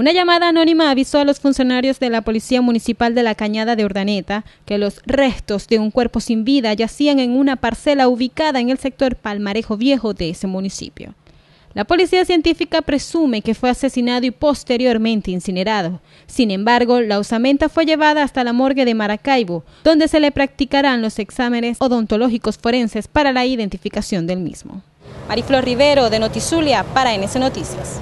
Una llamada anónima avisó a los funcionarios de la Policía Municipal de la Cañada de Ordaneta que los restos de un cuerpo sin vida yacían en una parcela ubicada en el sector Palmarejo Viejo de ese municipio. La policía científica presume que fue asesinado y posteriormente incinerado. Sin embargo, la usamenta fue llevada hasta la morgue de Maracaibo, donde se le practicarán los exámenes odontológicos forenses para la identificación del mismo. Mariflor Rivero, de Notizulia, para NS Noticias.